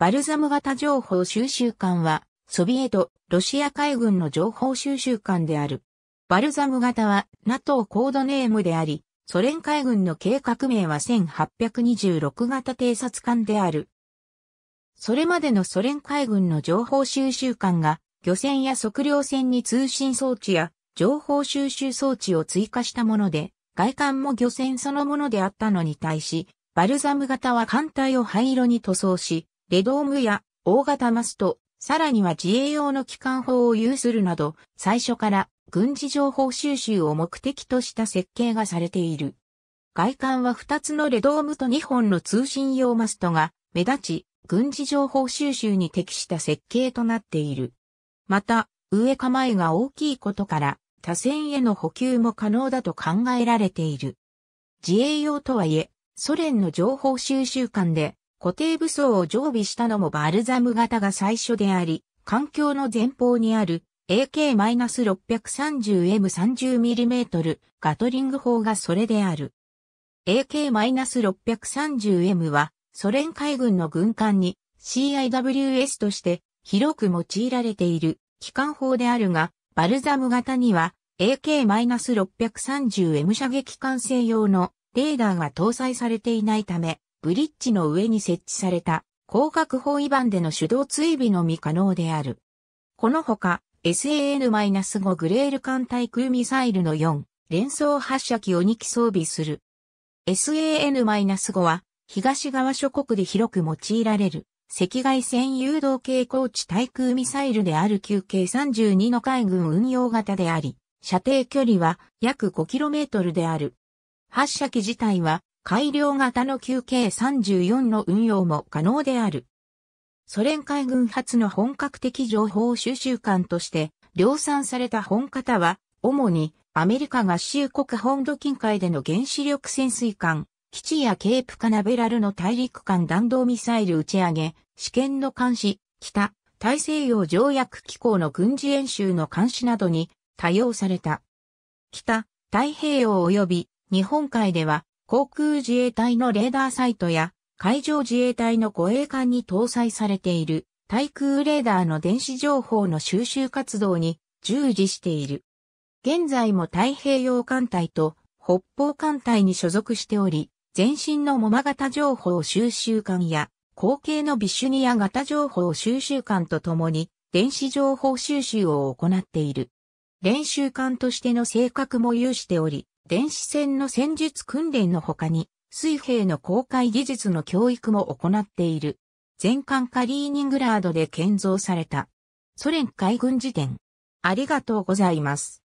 バルザム型情報収集艦は、ソビエト、ロシア海軍の情報収集艦である。バルザム型は NATO コードネームであり、ソ連海軍の計画名は1826型偵察艦である。それまでのソ連海軍の情報収集艦が、漁船や測量船に通信装置や情報収集装置を追加したもので、外観も漁船そのものであったのに対し、バルザム型は艦隊を灰色に塗装し、レドームや大型マスト、さらには自衛用の機関砲を有するなど、最初から軍事情報収集を目的とした設計がされている。外観は2つのレドームと2本の通信用マストが目立ち、軍事情報収集に適した設計となっている。また、上構えが大きいことから、多線への補給も可能だと考えられている。自衛用とはいえ、ソ連の情報収集官で固定武装を常備したのもバルザム型が最初であり、環境の前方にある AK-630M30mm ガトリング砲がそれである。AK-630M はソ連海軍の軍艦に CIWS として広く用いられている機関砲であるが、バルザム型には AK-630M 射撃管制用のレーダーが搭載されていないため、ブリッジの上に設置された光学方位板での手動追尾のみ可能である。このほか、SAN-5 グレール艦対空ミサイルの4連装発射機を2機装備する。SAN-5 は東側諸国で広く用いられる赤外線誘導系高地対空ミサイルである 9K32 の海軍運用型であり、射程距離は約 5km である。発射機自体は改良型の QK34 の運用も可能である。ソ連海軍初の本格的情報収集艦として量産された本型は、主にアメリカ合衆国本土近海での原子力潜水艦、基地やケープカナベラルの大陸間弾道ミサイル打ち上げ、試験の監視、北、大西洋条約機構の軍事演習の監視などに多用された。北、太平洋及び日本海では航空自衛隊のレーダーサイトや海上自衛隊の護衛艦に搭載されている対空レーダーの電子情報の収集活動に従事している。現在も太平洋艦隊と北方艦隊に所属しており、全身のモマ型情報収集艦や後継のビシュニア型情報収集艦とともに電子情報収集を行っている。練習艦としての性格も有しており、電子戦の戦術訓練の他に、水兵の公開技術の教育も行っている。全館カリーニングラードで建造された。ソ連海軍辞典。ありがとうございます。